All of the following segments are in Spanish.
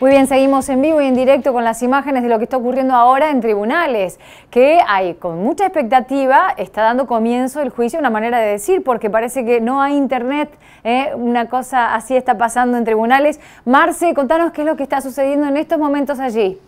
Muy bien, seguimos en vivo y en directo con las imágenes de lo que está ocurriendo ahora en tribunales, que hay con mucha expectativa, está dando comienzo el juicio, una manera de decir, porque parece que no hay internet, ¿eh? una cosa así está pasando en tribunales. Marce, contanos qué es lo que está sucediendo en estos momentos allí.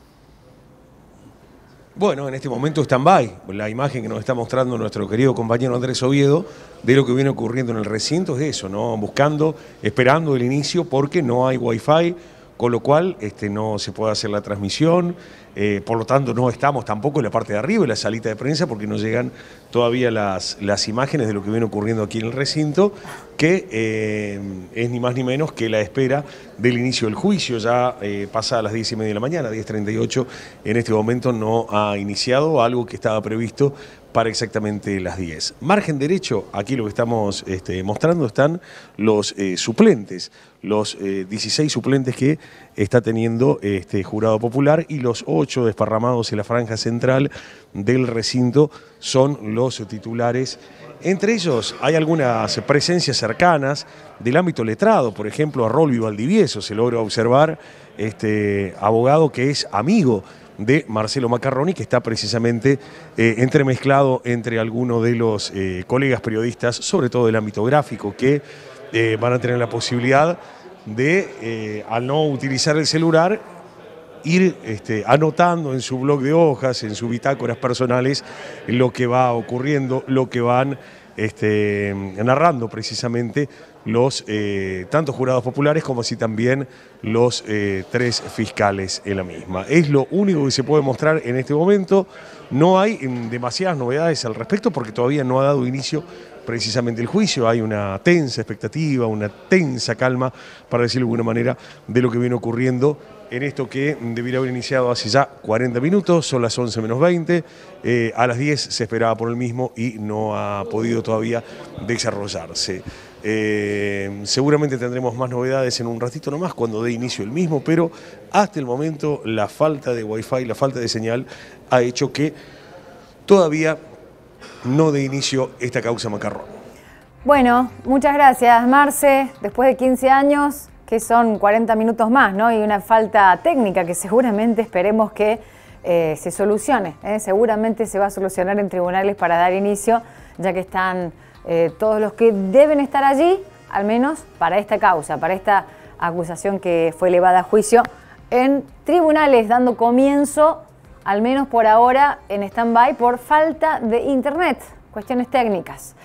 Bueno, en este momento stand-by, la imagen que nos está mostrando nuestro querido compañero Andrés Oviedo de lo que viene ocurriendo en el recinto es eso, ¿no? Buscando, esperando el inicio porque no hay wifi, con lo cual este, no se puede hacer la transmisión, eh, por lo tanto no estamos tampoco en la parte de arriba, en la salita de prensa, porque no llegan todavía las, las imágenes de lo que viene ocurriendo aquí en el recinto, que eh, es ni más ni menos que la espera del inicio del juicio, ya eh, pasa a las 10 y media de la mañana, 10.38, en este momento no ha iniciado algo que estaba previsto para exactamente las 10. Margen derecho, aquí lo que estamos este, mostrando están los eh, suplentes, los 16 eh, suplentes que está teniendo este jurado popular y los 8 desparramados en la franja central del recinto son los titulares. Entre ellos hay algunas presencias cercanas del ámbito letrado, por ejemplo a Rolvi Valdivieso se logra observar, este abogado que es amigo de Marcelo Macarroni, que está precisamente eh, entremezclado entre algunos de los eh, colegas periodistas, sobre todo del ámbito gráfico, que eh, van a tener la posibilidad de, al no utilizar el celular, ir este, anotando en su blog de hojas, en sus bitácoras personales, lo que va ocurriendo, lo que van este, narrando precisamente los eh, tantos jurados populares como así también los eh, tres fiscales en la misma. Es lo único que se puede mostrar en este momento. No hay mm, demasiadas novedades al respecto porque todavía no ha dado inicio precisamente el juicio. Hay una tensa expectativa, una tensa calma, para decirlo de alguna manera, de lo que viene ocurriendo en esto que debiera haber iniciado hace ya 40 minutos, son las 11 menos 20, eh, a las 10 se esperaba por el mismo y no ha podido todavía desarrollarse. Eh, seguramente tendremos más novedades en un ratito nomás cuando dé inicio el mismo, pero hasta el momento la falta de wifi, la falta de señal ha hecho que todavía no dé inicio esta causa macarrón. Bueno, muchas gracias Marce, después de 15 años que son 40 minutos más, ¿no? Y una falta técnica que seguramente esperemos que eh, se solucione. ¿eh? Seguramente se va a solucionar en tribunales para dar inicio, ya que están eh, todos los que deben estar allí, al menos para esta causa, para esta acusación que fue elevada a juicio en tribunales, dando comienzo, al menos por ahora, en stand-by por falta de internet, cuestiones técnicas.